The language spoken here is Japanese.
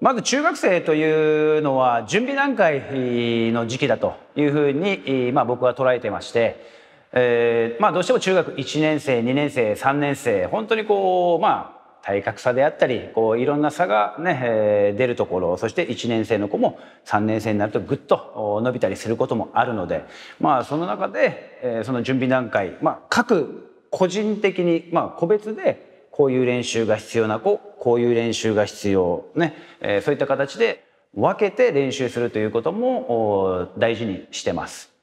まず中学生というのは準備段階の時期だというふうに、まあ、僕は捉えてまして、えーまあ、どうしても中学1年生2年生3年生本当にこうまあ体格差であったりこういろんな差がね、えー、出るところそして1年生の子も3年生になるとぐっと伸びたりすることもあるので、まあ、その中で、えー、その準備段階、まあ、各個人的に、まあ、個別でこういう練習が必要な子こういう練習が必要、ねえそういった形で分けて練習するということも大事にしてます。